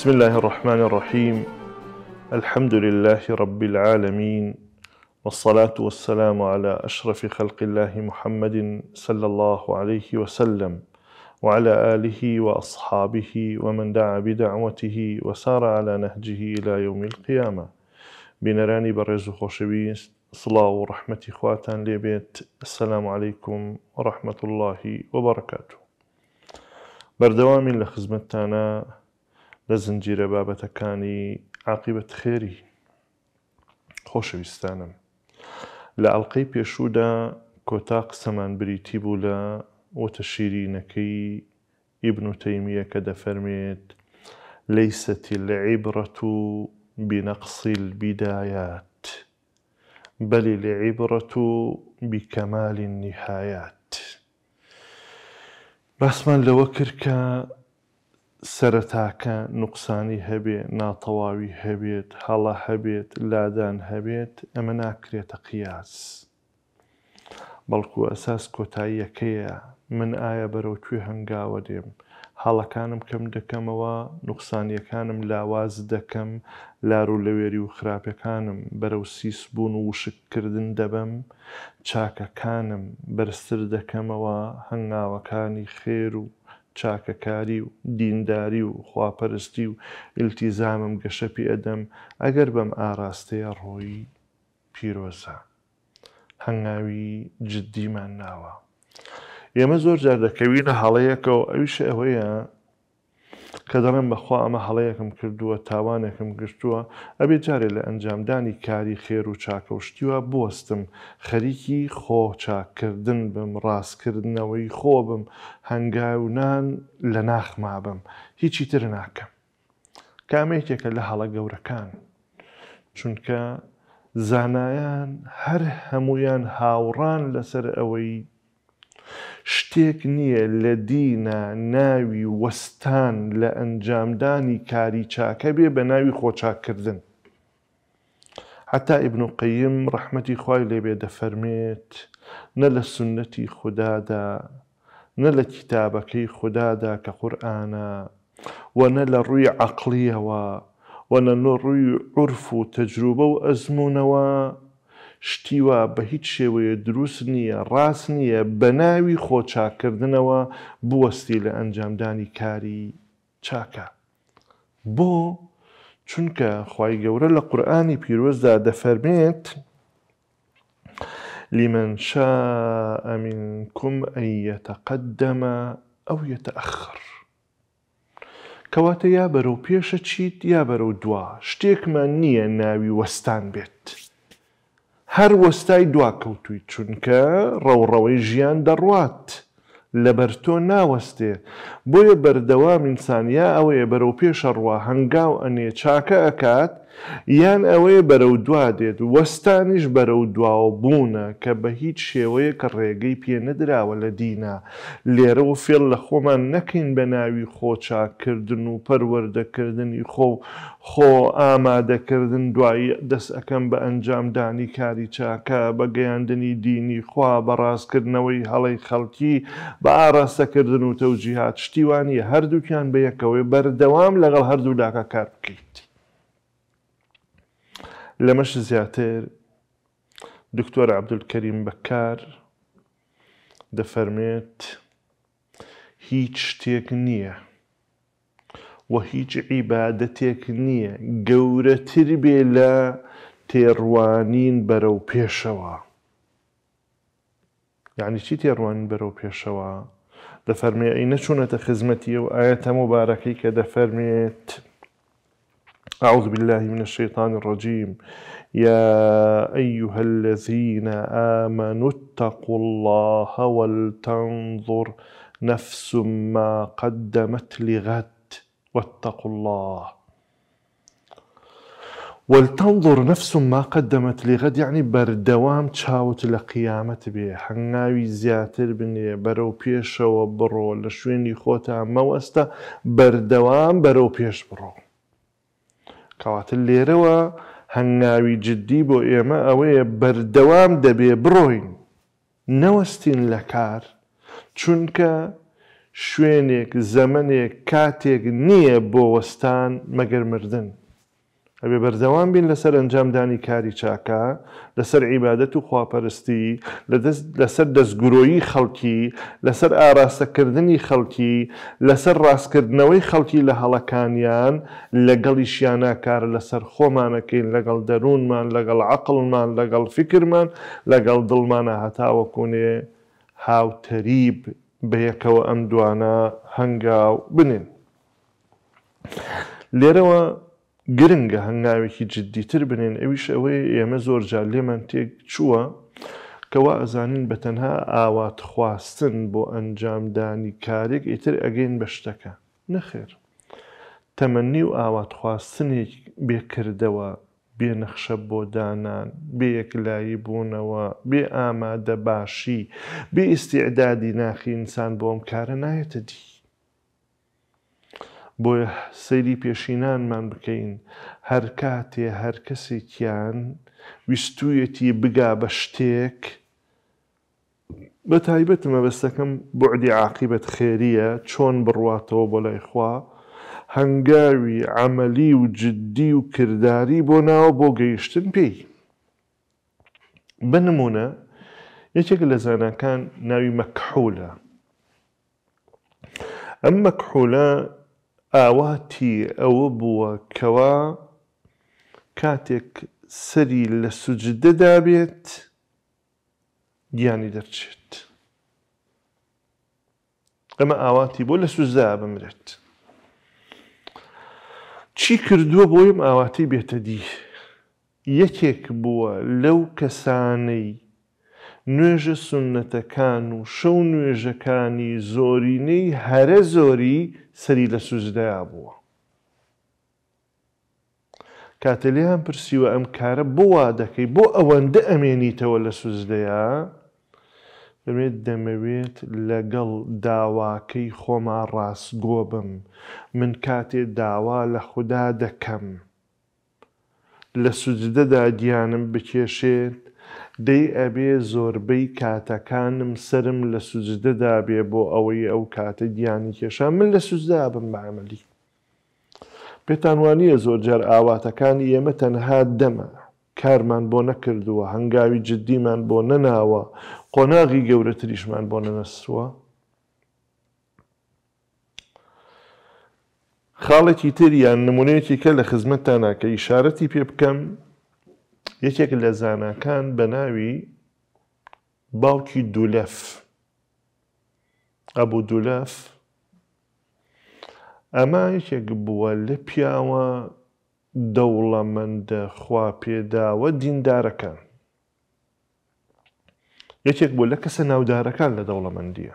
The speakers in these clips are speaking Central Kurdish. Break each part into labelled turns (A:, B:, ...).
A: بسم الله الرحمن الرحيم الحمد لله رب العالمين والصلاة والسلام على أشرف خلق الله محمد صلى الله عليه وسلم وعلى آله وأصحابه ومن دعا بدعوته وسار على نهجه إلى يوم القيامة بنراني برز خوشبيست صلاة ورحمة إخواتان لبيت السلام عليكم ورحمة الله وبركاته بردوام لخزمتنا لە زنجیرە بابەتەکانی عقیبەت خێری خۆشەویستانم لە ئەڵلقەی پێشوودا کۆتا قسەمان بریتی بوو لە وتە شیرینەکەی ئیبن و تەیمیە کە دەفەرمێت لەیسەتی لە عیبڕەت و بینەقسیل بیدایات بەلی لە عیبڕەت و بیکەمالی نیحایات باسمان لەوە کرد کە سەرەتاکە نوقسانی هەبێ ناتەواوی هەبێت هەڵە هەبێت لادان هەبێت ئەمە ناکرێتە قیاس. بەڵکو ئەساس کۆتاییەکەیە من ئایا بەرەوتوێ هەنگاوە دێم. حاڵەکانم کەم دەکەمەوە نوقسانیەکانم لاواز دەکەم لار و لەوێری و خراپەکانم بەرەو سیس بوون و وشکردن دەبم چاکەکانم بەرزتر دەکەمەوە هەنگاوەکانی خێر و چاکەکاری و دینداری و خواپەرستی و ئلتیزامم گەشەپی ئەدەم ئەگەر بەم ئاراستەیە ڕۆی پیرۆزە هەنگاوی جددیمان ناوە ئێمە زۆر جار دەکەوینە هەڵەیەکەوە ئەویش ئەوەیە کە دەڵێن بەخوا ئەمە هەڵەیەکم کردووە تاوانێکم گشتووە ئەبێ جارێ لە ئەنجامدانی کاری خێر و چاکە وشتیوە بستم خەریکی خۆچاکردن بم ڕاستکردنەوەی خۆ بم هەنگاونان لە ناخما بم هیچی تر ناکەم کامێکێکە لە هەڵە گەورەکان چونکە زانایان هەر هەمویان هاوڕان لەسەر ئەوەی شتێک نییە لە دینە ناوی وەستان لە ئەنجامدانی کاری چاکە بێ بە ناوی خۆچاکردن حتا ئبن و قیم ڕحمەتی خی لێبێ دەفەرمێت نە لە سنەتی خوددادا نە لە کتابەکەی خوددادا کە قورآانە وەنە لە ڕووی عقلیەوە وەنە نۆ ڕووی عرف و تەجروبە و ئەزمونەوە شتیوە بە هیچ شێوەیە دروست نییە ڕاست نییە بە ناوی خۆچاکردنەوە بوەستی لە ئەنجامدانی کاری چاکە بۆ چونکە خی گەورە لە قورآانی پیرۆزدا دەفەرمێت لیمەن شا ئەمین کوم ئەیەتەقدەمە ئەو یەتەأخر کەواتە یا بەرەو پێشە چیت یا بەرەو دوا شتێکمان نییە ناوی وەستان بێت. هەر وەستای دواکەوتوی چونکە ڕەوڕەوەی ژیان دەڕوات لەبەر تۆ ناوەستێ بۆیە بەردەوام ئینسانیا ئەوەیە بەرەو پێشە ڕوا هەنگاو ئەنێ چاکە ئەکات یان ئەوەیە بەرەو دوا دێت وەستانیش بەرەو دواوە بوونە کە بە هیچ شێوەیەکە ڕێگەی پێ نەدراوە لە دینە لێرەوە فێڵ لە خۆمان نەکەین بە ناوی خۆچاکردن و پەروەردەکردنی خۆ خۆ ئامادەکردن دوایی دەست ئەەکەم بە ئەنجامدانی کاری چاکە بە گەیاندنی دینی خوا بە ڕاستکردنەوەی هەڵی خەڵکی بە ئاراستەکردن و تەوجیهات شتیوانی هەردووکیان بە یەکەوەی بەردەوام لەگەڵ هەردوو داکە کار بکەیت. لمش زیاتر دکتۆر عبدولکەریم بەکار دەفەرمێت هیچ شتێک نییە و هیچ عیباەتێک نییە گەورەتر بێ لە تێڕوانین بەرەو پێشەوە یعنی يعني چی تێڕوانین بەرەو پێشەوە دەفەرمێ ئەی نەچوونەتە خزمەتی و ئاەتە مبارەکەی کە دەفەرمێت أعوذ بالله من الشيطان الرجيم يا أيها الذين آمنوا اتقوا الله ولتنظر نفس ما قدمت لغد واتقوا الله ولتنظر نفس ما قدمت لغد يعني بردوام تشاوت لقيامة بي حناوي زياتر بني برو بيش وبرو لشويني خوتا موستا بردوام برو بيش برو کەواتە لێرەوە هەنگاوی جددی بۆ ئێمە ئەوەیە بەردەوام دەبێ بڕۆین نەوەستین لە کار چونکە شوێنێک زەمنێک کاتێک نییە بۆ وەستان مەگەر مردن ئەبێ بەردەوام بین لەسەر ئەنجامدانی کاری چاکە لەسەر عیبادەت و خواپەرستی لەسەر دەستگرۆیی خەڵکی لەسەر ئاراستەکردنی خەڵکی لەسەر ڕاستکردنەوەی خەڵکی لە هەڵەکانیان لەگەڵی شیاناکار لەسەر خۆمانەکەین لەگەڵ دەروونمان لەگەڵ عقلمان لەگەڵ فکرمان لەگەڵ دڵمانە هەتاوە کۆنێ هاوتەریب بەیەکەوە ئەم دوانە هەنگاو بنین. لێرەوە گرنگە هەنگاوێکی جددیتر بنین ئەویش ئەوەی ئێمە زۆر جار لێمان تێک چووە کەوا ئەزانین بە تەنها ئاوات خواستن بۆ ئەنجامدانی کارێک ئیتر ئەگەین بە شتەکە نەخێر تەمەنی و ئاوات خواستنێک بێکردەوە بێ نەخشە بۆ دانان بێ یەکلایی بوونەوە بێ ئامادە باشی بێ ئیسیعدادی ناخی ئینسان بۆم کارە نایەتە دی بۆیە سەیری پێشینانمان بکەین هەر کاتێ هەر کەسێکیان ویستویەتی بگا بە شتێک بە تایبەت مەبەستەکەم بعدی عقیبەت خێریە چۆن بڕواتەوە بۆ لای خوا هەنگاوی عملی و جددی و کردداری بۆ ناوە بۆ گەیشتن پێی بنممونە یەکێک لە زانەکان ناوی مەکحولە ئەم مەکحولە ئاواتی ئەوە بووە کەوا کاتێک سەری لە سوجدە دابێت گیانی دەرچێت ئەمە ئاواتی بۆ لە سوزدا بمرێت چی کردووە بۆ یم ئاواتی بێتە دی یەکێک بووە لەو کەسانەی نوێژە سنەتەکان و شەو نوێژەکانی زۆرینەی هەرە زۆری سەری لە سوزدایا بووە. کاتەلیان پرسیوە ئەم کارە بۆ وا دەکەی بۆ ئەوەندە ئەمێنیتەوە لە سوزدەیە دەمێت دەمەوێت لەگەڵ داواکەی خۆما ڕاستگۆ بم من کاتێ داوا لە خوددا دەکەم لە سوجدەدا گیانم بکێشێت دەی ئەبێ زۆربەی کاتەکانم سرم لە سوجدەدا بێ بۆ ئەوەی ئەو کاتە گیانی کێشە من لە سوزدا بم بەعملی پێتانوانیە زۆر جار ئاواتەکانی ئێمە تەنها دەمە کارمان بۆ نەکردووە هەنگاوی جددیمان بۆ نەناوە قۆناغی گەورەتریشمان بۆ نەنەسووە خاڵێکی تریان نمونەیەکی کە لە خزمەتتانە کە ئیشارەتی پێ بکەم یەکێک لە زانکان بە ناوی باوکی دوولەف ئەبوو دوولەف ئەمە یەکێک بووە لە پیاوە دەوڵەمەندە خوا پێداوە دیندارەکان یەکێک بوو لە کەسە ناودارەکان لە دەوڵەمەندیە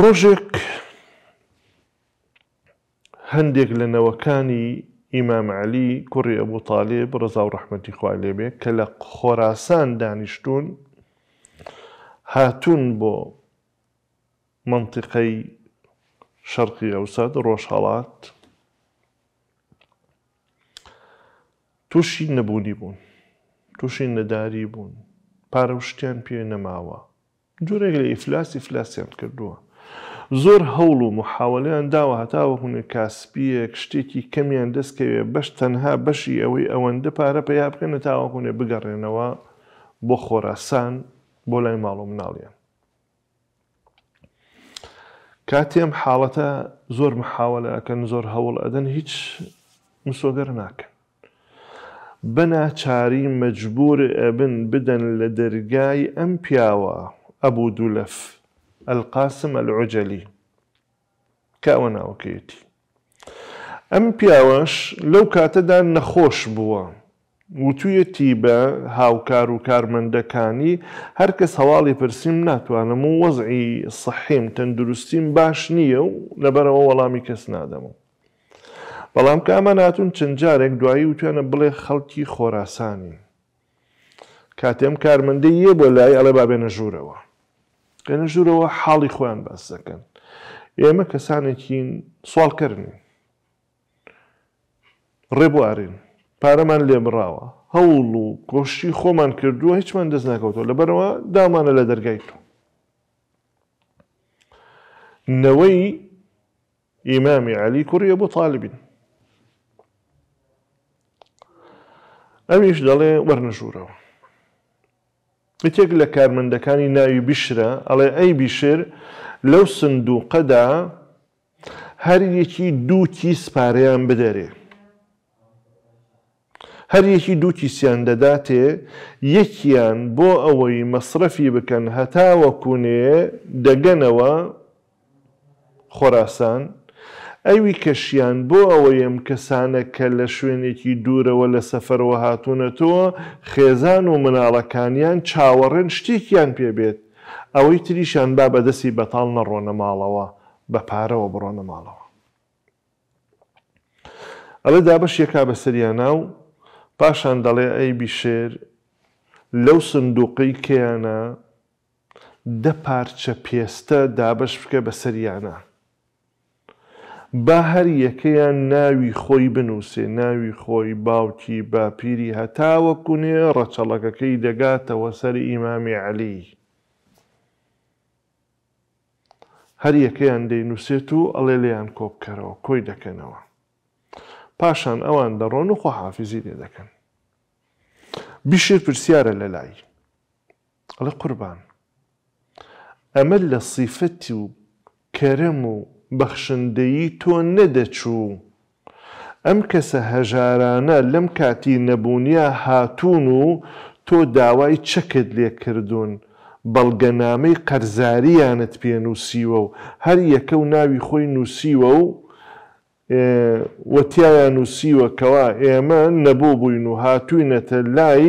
A: ڕۆژێک هەندێک لە نەوەکانی ئیمام علی کوڕی ئەبوو تاالێ بڕزا و ڕحمەتی خوا لێبێ کە لە خۆراسان دانیشتون هاتون بۆ منطقەی شەرقی ئەوساد ڕۆژهڵات تووشی نەبوونی بوون تووشی نەداری بوون پارە و شتیان پێ نەماوە جۆرێک لە ئیفلاسی فلاسیان کردووە زۆر هەوڵ و محاولیان داوە هەتاوە هوونە کاسپیەک شتێکی کەمیان دەستکەوێ بەش تەنها بەشی ئەوەی ئەوەندە پارە پێیا بکەنە تاوە هوونێ بگەڕێنەوە بۆ خۆراسان بۆ لای ماڵ و مناڵیان. کاتێم حاڵەتە زۆر محاولە ئەەکەن زۆر هەوڵ ئەدەن هیچ مسۆگەر ناکەن. بەناچاری مەجبور ئەبن بدەن لە دەرگای ئەم پیاوە ئەبوو دوولەف ئەلقاسم ئەلعجەلی کاوە ناوەکەیەتی ئەم پیاوەش لەو کاتەدا نەخۆش بووە وتویەتی بە هاوکار و کارمەندەکانی هەر کەس هەواڵی پرسییم ناتوانم و وەزعی سەحیم تەندروستیم باش نییە و لەبەرەوە وەڵامی کەس نادەمەوە بەڵام کامە ناتون چەند جارێک دوایی وتوانە بڵێ خەڵکی خۆراسانی کاتێم کارمەندەی یە بۆ لای ئەلە بابێنە ژوورەوە کە نەژورەوە حاڵی خۆیان باس دەکەن ئێمە کەسانێکین سوالکردنی ڕێبوارین پارەمان لێمراوە هەوڵ و کۆشتی خۆمان کردووە هیچمان دەست ناکەوتەوە لەبەرەوە دامانە لە دەرگای تۆ نەوەی ئیمامی علی کوڕیە بۆ تاالبین ئەمیش دەڵێ وەرنەژوورەوە بتێک لە کارمەندەکانی ناوی بیشرە ئەڵێ ئەی بیشر لەو سندوقەدا هەر یەکی دوو تیس پارەیان بدەرێ. هەر یەکی دوو تیسیان دەداتێ یەکیان بۆ ئەوەی مەصرفی بکەن هەتاوە کوونێ دەگەنەوە خۆراسان ئەوی کەشیان بۆ ئەوەیەم کەسانە کە لە شوێنێکی دوورەوە لە سەفەرەوە هاتوونەتەوە خێزان و مناڵەکانیان چاوەڕێن شتێکیان پێبێت ئەوەی تریشان با بەدەستی بەتاڵ نەڕۆنە ماڵەوە بە پارەوە بڕۆنە ماڵەوە ئەلە دابەشیەکا بەسەریانە و پاشان دەڵێ ئەی بیشێر لەو سندوقی کیانە دە پارچە پێستە دابش بکە بەسەریانە با هەر یەکەیان ناوی خۆی بنووسێ ناوی خۆی باوکی باپیری هەتاوەکوونێ ڕەچەڵەکەکەی دەگاتەوە سەری ئیمامی علی. هەر یەکەیان دەینووسێت و ئەڵێ لێیان کۆبکەرەوە کۆی دەکەنەوە. پاشان ئەوان دەڕۆن و خۆحافزی لێ دەکەن. بیشر پرسیارە لە لای. ئەڵە قوربان. ئەمە لە سیفەتی و کەرەم و بەخشندەیی تۆ نەدەچوو. ئەم کەسە هەژارانە لەم کاتی نەبوونیە هاتوون و تۆ داوای چەکت لێ کردوون. بەڵگەنامەی قەرزاریانت پێ نووسیوە و هەر یەکە و ناوی خۆی نووسیوە و وەتیایان نووسیوەکەوە ئێمە نەبوو بووین و هاتووینەتە لای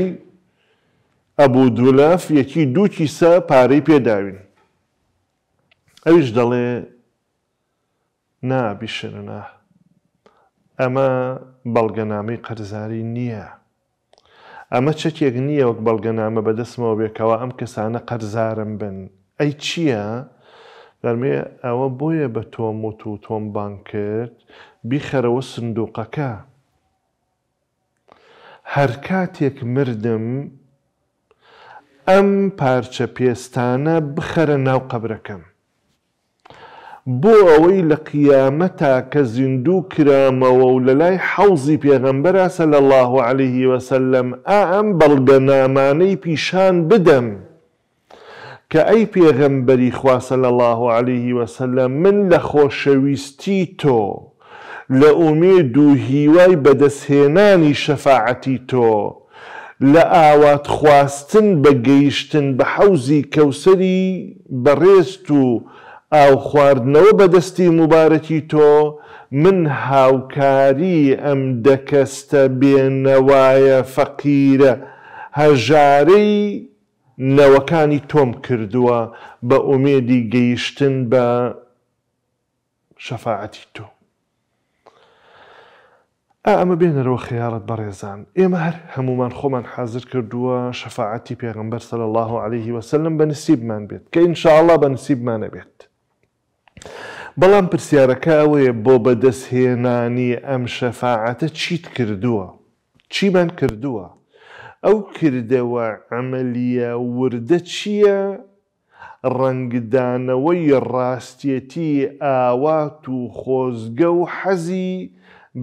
A: ئەبوو دولاف یەکی دووکیسە پارەی پێداوین. ئەویش دەڵێ نابیشنە ئەمە بەڵگەنامەی قەرزاری نییە ئەمە چەکێک نییە وەک بەڵگەنامە بەدەستمەوە بێکەوە ئەم کەسانە قەرزارم بن ئەی چییە؟ دەرمێ ئەوە بۆیە بە تۆم و تو تۆم بان کرد بیخەرەوە سندوقەکە هەر کاتێک مردم ئەم پارچە پێستانە بخەرە ناو قەبرەکەم بۆ ئەوەی لە قیامەتا کە زیندوو کرامەوە و لە لای حوزی پێغەمبەرە سە لە الله عليه وسلم ئا ئەم بەڵگە نامانەی پیشان بدەم کە ئەی پێغەمبەری خواسە لە الله عليه وسلم من لە خۆشەویستی تۆ لە ئومێ دوو هیوای بەدەستهێنانی شەفاعەتی تۆ لە ئاوات خواستن بە گەیشتن بە حوزی کەوسری بەڕێست و ئاو خواردنەوە بەدەستی مبارەتی تۆ من هاوکاری ئەم دەکەستە بێنەوایە فەقیرە هەژارەی نەوەکانی تۆم کردووە بە ئومێدی گەیشتن بە شەفاعەتی تۆ. ئەمە بێنەرەوە خیارەت بەڕێزان ئێمە هەر هەمومان خۆمان حاضر کردووە شەفاعتی پێغمبەر سەل الله عليه وسلم بە نسیبمان بێت کە ئینشاءله بە نسیبمانە بێت. بەڵام پرسیارەکە ئەوەیە بۆ بەدەستهێنانی ئەم شەفاعەتە چیت کردووە چیمان کردووە ئەو کردەوە ئەمەلیە وردە چییە؟ ڕنگدانەوەی ڕاستیەتی ئاوات و خۆزگە و حەزی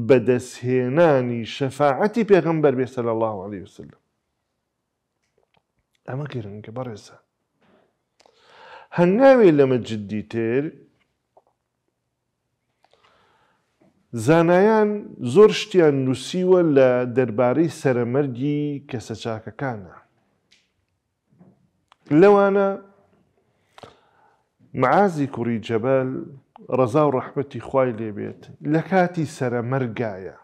A: بەدەستهێنانی شەفاعەتی پێغمبەر بێسە لە الله عليه وسلم ئەمە گرنگکە بەڕێزە هەنگاوێ لەمە جددی تر زانایان زۆر شتیان نووسیوە لە دەربارەی سەرەمەرگی کەسە چاکەکانە. لەوانە معازی کوڕی جەبەل ڕەزا و ڕەحمەتی خی لێبێت لە کاتی سەرەمەرگایە.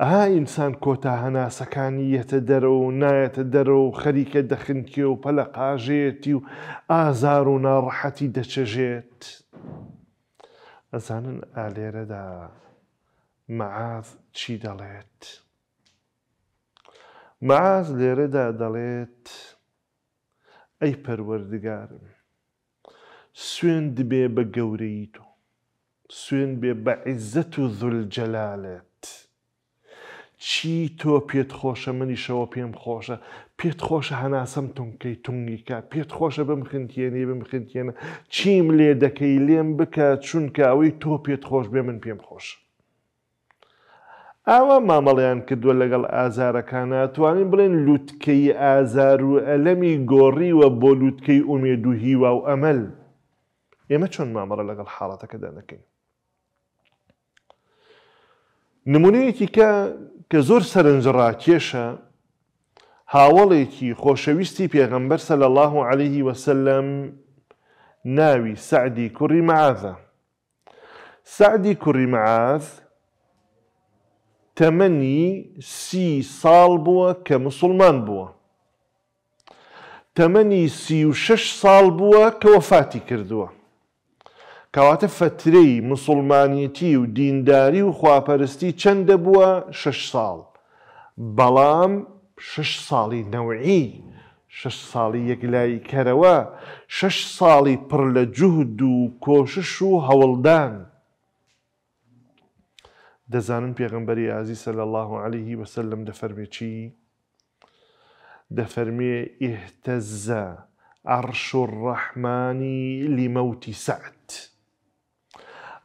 A: ئەها ئینسان کۆتا هەناسەکانی یەتە دەرەوە و نایەتە دەرەوە و خەریکە دەخنکێ و پەلە قاژێتی و ئازار و ناڕەحەتی دەچەژێت. ئەزانن ئالێرەدا مەعاز چی دەڵێت مەعاز لێرەدا دەڵێت ئەی پەروەردگارم سوێن دبێ بە گەورەی تۆ سوێن بێ بە عیزەت و زولجەلالێت چی تۆ پێت خۆشە منیشەوە پێم خۆشە پێت خۆشە هەناسەم تونکەی تونگیکە پێت خۆشە بم خنتێنی بم خنتێنە چیم لێ دەکەی لێم بکە چونکە ئەوەی تۆ پێت خۆش بێ من پێم خۆش. ئاوا مامەڵیان کردووە لەگەڵ ئازارەکان ناتوانین بڵێن لووتکەی ئازار و ئەلەمی گۆڕیوە بۆ لووتکەی ئومێد و هیوا و ئەمەل ئێمە چۆن مامەڕە لەگەڵ حاڵەتەکەدا نەکەین. نمونەیەکی کە کە زۆر سەرنجڕاکێشە هاوڵێکی خۆشەویستی پێغەمبەر سەل الله عليه وسلم ناوی سعدی کوڕی معازە سعدی کوڕی معاز تەمەنی سی ساڵ بووە کە مسلمان بووە تەمەنی سی و شش ساڵ بووە کە وەفاتی کردووە کەواتە فترەی مسلمانیەتی و دینداری و خواپەرستی چەندە بووە شش ساڵ بەڵام شش ساڵی نەوعی شش ساڵی یەکلایی کەرەوە شش ساڵی پڕ لە جوهد و کۆشش و هەوڵدان دەزانم پێغمبەری ئازی سە لە الله عليهلی وەسەر لەم دەفەرمێکی دەفەرمێ ئیهتەزە عرش الرحمانی لیمەوتی سعد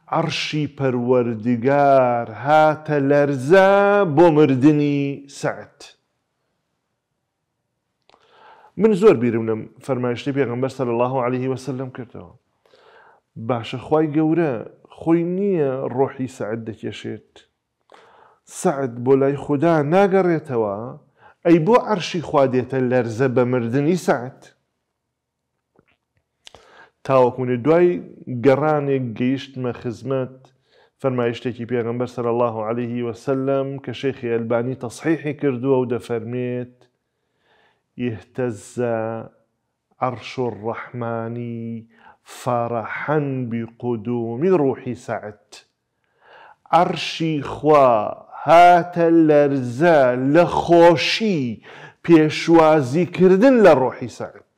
A: عرشی پەروەردگار هاتە لەرزە بۆ مردنی سعد. من زور بیرم لەم فەرمایشتی پێغمبەر سەر الله عليه وسلم کردەوە باشە خوای گەورە خوی نیه روحی سعد دکیشید سعد بۆ خدا خوددا ناگەڕێتەوە ای بو عرشی خوا دێتە لەرزە بە مردنی سعد تاوەکوونی دوای گەڕانێک ما خزمت فەرمایشتێکی پێغمبەر صلى الله عليه وسلم کە شێخی ئەلبانی كردوه کردووە و يهتز عرش الرحمن فرحا بقدوم روحي سعد عرشي خوا هات الارزا لخوشي بيشوا پێشوازیکردن لە ڕۆحی سعد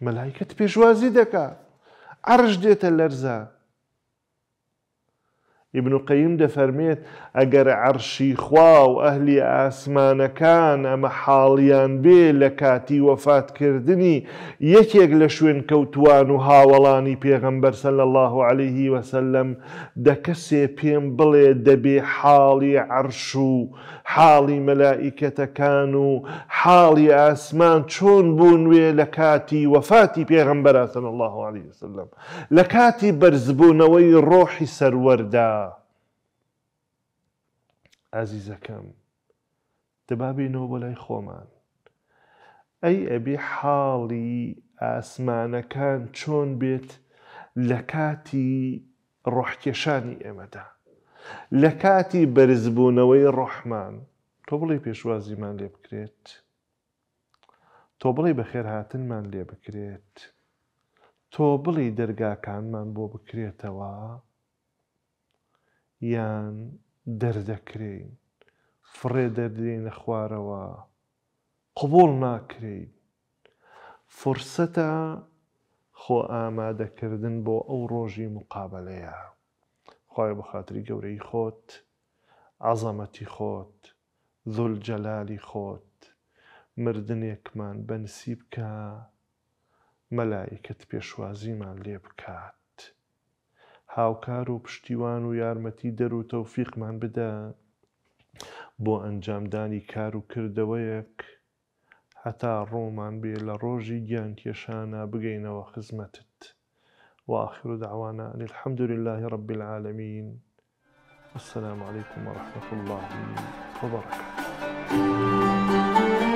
A: ملائكة بيشوا دەکات عرش ديت الارزا ئیبن و قەیم دەفەرمێت ئەگەر عەرشی خوا و ئەهلی ئاسمانەکان ئەمە حاڵیان بێ لە کاتی وەفاتکردنی یەکێک لە شوێن کەوتوان و هاوڵانی پێغەمبەر سەل الله عليه وسلم دەکەسێ پێم بڵێ دەبێ حاڵی عەرش و حاڵی مەلائیکەتەکان و حاڵی ئاسمان چۆن بوون وێ لە کاتی وەفاتی پێغەمبەر سەل الله عليه وسلم لە کاتی بەرزبوونەوەی ڕۆحی سەروەردا ئازیزەکەم دەبابینەوە بۆ لای خۆمان ئەی ئەبێ حاڵی ئاسمانەکان چۆن بێت لە کاتی ڕۆحکێشانی ئێمەدا لە کاتی بەرزبوونەوەی ڕۆحمان تۆ بڵێ پێشوازیمان لێ بکرێت تۆ بڵێ بەخێر هاتنمان لێ بکرێت تۆ بڵی دەرگاکانمان بۆ بکرێتەوە یان دەردەکرین فڕێ دەدرێنە خوارەوە قوبول ناکرین فرسەتە خۆ ئامادەکردن بۆ ئەو ڕۆژی مقابلەیە خی بەخاتری گەورەی خۆت عزەمەتی خۆت زۆل جەلالی خۆت مردنێکمان بەنسیب بکە مەلایکت پێشوازیمان لێ بکات هاوکار و پشتیوان و یارمەتی دەر و تەوفیقمان بدە بۆ ئەنجامدانی کار و کردەوەیەک هەتا ڕۆمان بێ لە ڕۆژی گیان کێشانە بگەینەوە خزمەتت وآخر دعوانا أن الحمد لله رب العالمين والسلام عليكم ورحمة الله وبركاته